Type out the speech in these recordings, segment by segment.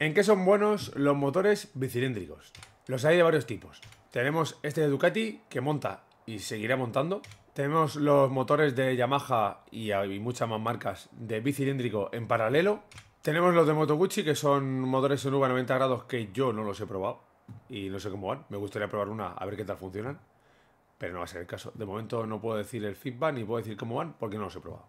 ¿En qué son buenos los motores bicilíndricos? Los hay de varios tipos. Tenemos este de Ducati que monta y seguirá montando. Tenemos los motores de Yamaha y hay muchas más marcas de bicilíndrico en paralelo. Tenemos los de Moto que son motores en a 90 grados que yo no los he probado y no sé cómo van. Me gustaría probar una a ver qué tal funcionan, pero no va a ser el caso. De momento no puedo decir el feedback ni puedo decir cómo van porque no los he probado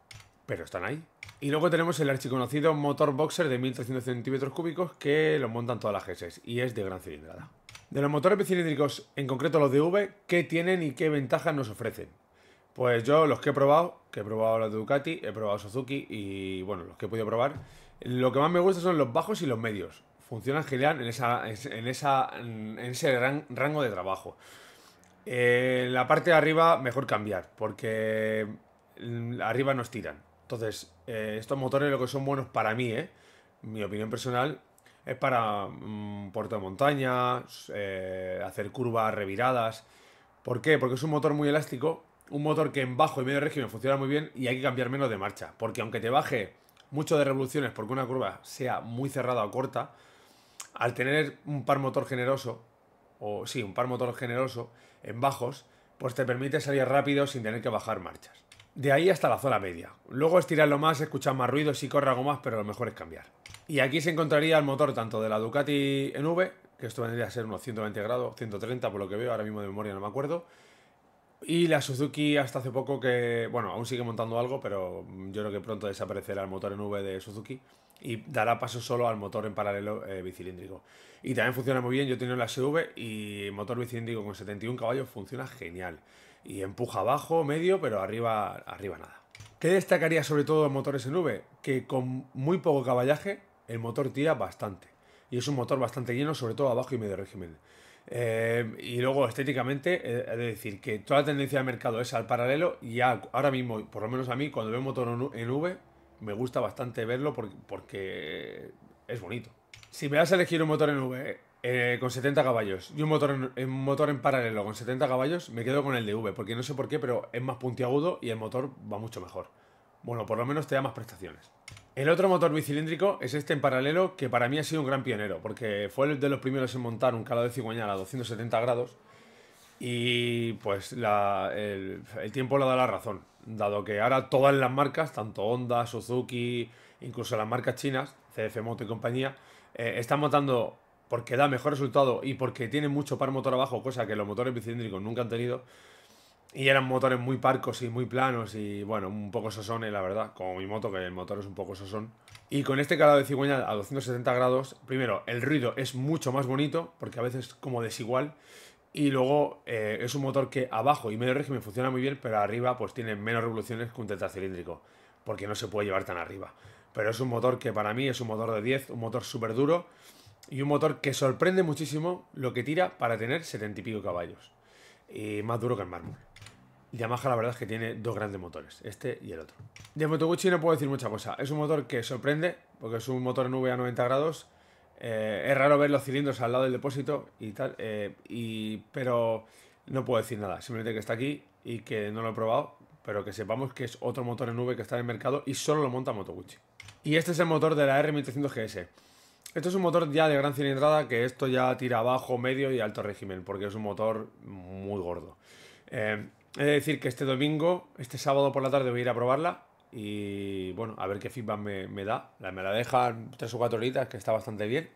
pero están ahí. Y luego tenemos el archiconocido motor boxer de 1300 centímetros cúbicos que lo montan todas las GS y es de gran cilindrada. De los motores bicilíndricos, en concreto los de V, ¿qué tienen y qué ventajas nos ofrecen? Pues yo los que he probado, que he probado la Ducati, he probado Suzuki y bueno, los que he podido probar, lo que más me gusta son los bajos y los medios. Funcionan genial en, en, en ese rango de trabajo. Eh, la parte de arriba mejor cambiar, porque mm, arriba nos tiran. Entonces, eh, estos motores lo que son buenos para mí, ¿eh? mi opinión personal, es para mm, puerto de montaña, eh, hacer curvas reviradas. ¿Por qué? Porque es un motor muy elástico, un motor que en bajo y medio régimen funciona muy bien y hay que cambiar menos de marcha. Porque aunque te baje mucho de revoluciones porque una curva sea muy cerrada o corta, al tener un par motor generoso, o sí, un par motor generoso en bajos, pues te permite salir rápido sin tener que bajar marchas. De ahí hasta la zona media. Luego estirarlo más, escuchar más ruido, y corre algo más, pero lo mejor es cambiar. Y aquí se encontraría el motor tanto de la Ducati en V, que esto vendría a ser unos 120 grados, 130 por lo que veo, ahora mismo de memoria no me acuerdo. Y la Suzuki hasta hace poco que, bueno, aún sigue montando algo, pero yo creo que pronto desaparecerá el motor en V de Suzuki y dará paso solo al motor en paralelo eh, bicilíndrico. Y también funciona muy bien, yo tengo la SV y motor bicilíndrico con 71 caballos funciona genial y empuja abajo, medio, pero arriba, arriba nada. ¿Qué destacaría sobre todo en motores en V? Que con muy poco caballaje el motor tira bastante. Y es un motor bastante lleno, sobre todo abajo y medio régimen. Eh, y luego estéticamente, eh, es decir, que toda la tendencia de mercado es al paralelo y ahora mismo, por lo menos a mí, cuando veo motor en V, me gusta bastante verlo porque, es bonito. Si me das a elegir un motor en V eh, con 70 caballos y un motor, en, motor en paralelo con 70 caballos, me quedo con el DV, porque no sé por qué, pero es más puntiagudo y el motor va mucho mejor. Bueno, por lo menos te da más prestaciones. El otro motor bicilíndrico es este en paralelo, que para mí ha sido un gran pionero, porque fue el de los primeros en montar un calado de cigüeñal a 270 grados y pues el, tiempo le da la razón, dado que ahora todas las marcas, tanto Honda, Suzuki, incluso las marcas chinas, CF Moto y compañía, eh, están montando porque da mejor resultado y porque tiene mucho par motor abajo, cosa que los motores bicilíndricos nunca han tenido. Y eran motores muy parcos y muy planos y bueno, un poco sosones, la verdad, como mi moto, que el motor es un poco sosón. Y con este calado de cigüeñal a 270 grados, primero, el ruido es mucho más bonito, porque a veces como desigual. Y luego eh, es un motor que abajo y medio régimen funciona muy bien, pero arriba pues tiene menos revoluciones que un tetracilíndrico, porque no se puede llevar tan arriba. Pero es un motor que para mí es un motor de 10, un motor súper duro y un motor que sorprende muchísimo lo que tira para tener 70 y pico caballos. Y eh, más duro que el mármol. Yamaha la verdad es que tiene dos grandes motores, este y el otro. De Motoguchi no puedo decir mucha cosa. Es un motor que sorprende, porque es un motor en V a 90 grados. Eh, es raro ver los cilindros al lado del depósito y tal, eh, pero no puedo decir nada. Simplemente que está aquí y que no lo he probado, pero que sepamos que es otro motor en V que está en el mercado y solo lo monta Motoguchi. Y este es el motor de la R1300 GS. Esto es un motor ya de gran cilindrada que esto ya tira bajo, medio y alto régimen, porque es un motor muy gordo. Eh, he de decir que este domingo, este sábado por la tarde voy a ir a probarla y bueno, a ver qué feedback me, da. me la dejan tres o cuatro horitas, que está bastante bien.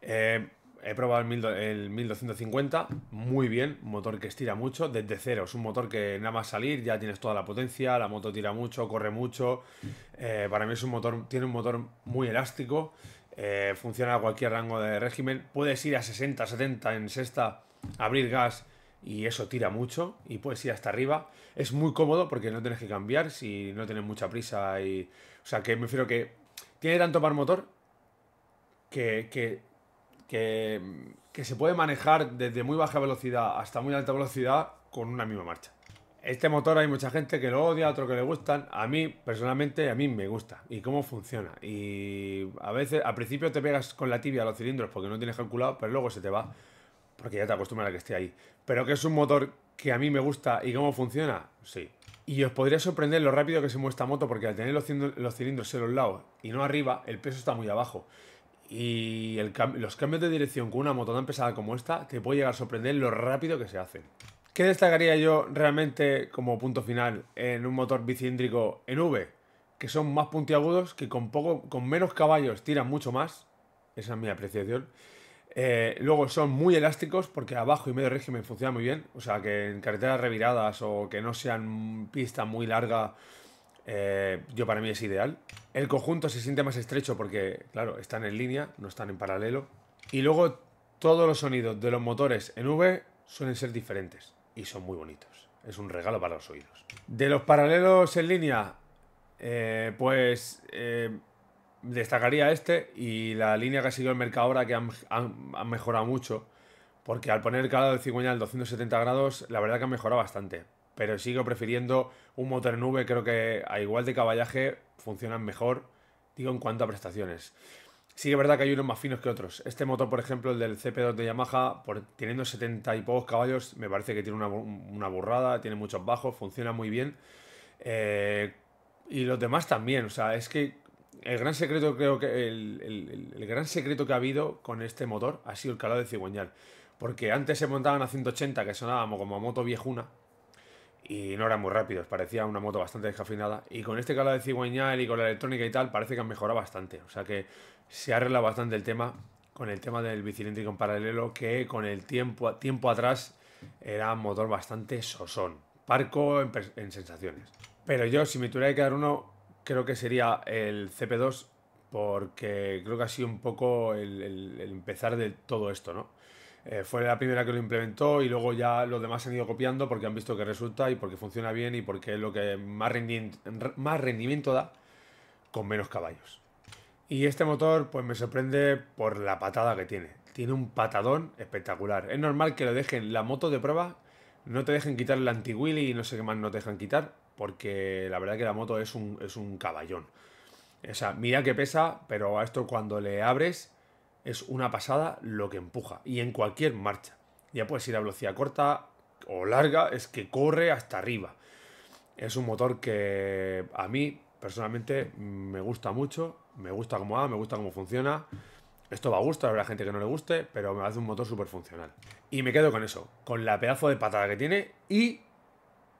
Eh, he probado el, 1250, muy bien, motor que estira mucho, desde cero, es un motor que nada más salir ya tienes toda la potencia, la moto tira mucho, corre mucho, eh, para mí es un motor, tiene un motor muy elástico, eh, funciona a cualquier rango de régimen, puedes ir a 60, 70 en sexta, abrir gas y eso tira mucho y puedes ir hasta arriba, es muy cómodo porque no tienes que cambiar si no tienes mucha prisa y... O sea, que me refiero que tiene tanto par motor que, que que, se puede manejar desde muy baja velocidad hasta muy alta velocidad con una misma marcha. Este motor hay mucha gente que lo odia, otro que le gustan. A mí, personalmente, a mí me gusta. Y cómo funciona. Y a veces, al principio te pegas con la tibia a los cilindros porque no tienes calculado, pero luego se te va. Porque ya te acostumbras a que esté ahí. Pero que es un motor que a mí me gusta y cómo funciona, sí. Y os podría sorprender lo rápido que se mueve esta moto porque al tener los cilindros en los lados y no arriba, el peso está muy abajo. Y los cambios de dirección con una moto tan pesada como esta te puede llegar a sorprender lo rápido que se hacen. ¿Qué destacaría yo realmente como punto final en un motor bicilíndrico en V? Que son más puntiagudos, que con, poco, con menos caballos tiran mucho más. Esa es mi apreciación. Eh, luego son muy elásticos porque abajo y medio régimen funciona muy bien. O sea que en carreteras reviradas o que no sean pista muy larga eh, yo para mí es ideal. El conjunto se siente más estrecho porque, claro, están en línea, no están en paralelo. Y luego todos los sonidos de los motores en V suelen ser diferentes y son muy bonitos. Es un regalo para los oídos. De los paralelos en línea, eh, pues eh, destacaría este y la línea que ha sido el mercado ahora que ha mejorado mucho. Porque al poner el calado de cigüeñal 270 grados, la verdad que han mejorado bastante pero sigo prefiriendo un motor en nube, creo que a igual de caballaje funcionan mejor, digo en cuanto a prestaciones. Sí que es verdad que hay unos más finos que otros. Este motor, por ejemplo, el del CP2 de Yamaha, por, teniendo 70 y pocos caballos, me parece que tiene una, burrada, tiene muchos bajos, funciona muy bien. Eh, y los demás también, o sea, es que el gran secreto creo que el, gran secreto que ha habido con este motor ha sido el calado de cigüeñal. Porque antes se montaban a 180 que sonábamos como a moto viejuna, y no era muy rápidos, parecía una moto bastante descafeinada. Y con este calado de cigüeñal y con la electrónica y tal, parece que han mejorado bastante. O sea que se arregla bastante el tema con el tema del bicilíndrico en paralelo, que con el tiempo, tiempo atrás era un motor bastante sosón. Parco en, sensaciones. Pero yo, si me tuviera que dar uno, creo que sería el CP2, porque creo que ha sido un poco el empezar de todo esto, ¿no? Eh, fue la primera que lo implementó y luego ya los demás han ido copiando porque han visto que resulta y porque funciona bien y porque es lo que más, más rendimiento da con menos caballos. Y este motor pues me sorprende por la patada que tiene. Tiene un patadón espectacular. Es normal que lo dejen la moto de prueba, no te dejen quitar el anti-wheelie y no sé qué más no te dejan quitar porque la verdad que la moto es un, es un caballón. O sea, mira que pesa, pero a esto cuando le abres es una pasada lo que empuja. Y en cualquier marcha. Ya puedes ir a velocidad corta o larga, es que corre hasta arriba. Es un motor que a mí personalmente me gusta mucho. Me gusta cómo va, me gusta cómo funciona. Esto va a gustar habrá gente que no le guste, pero me hace un motor súper funcional. Y me quedo con eso, con la pedazo de patada que tiene y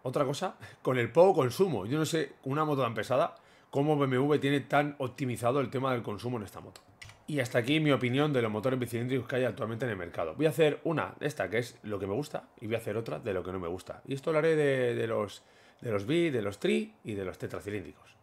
otra cosa, con el poco consumo. Yo no sé, una moto tan pesada, cómo BMW tiene tan optimizado el tema del consumo en esta moto. Y hasta aquí mi opinión de los motores bicilíndricos que hay actualmente en el mercado. Voy a hacer una de esta que es lo que me gusta y voy a hacer otra de lo que no me gusta. Y esto lo haré de, los de los bi, de los tri y de los tetracilíndricos.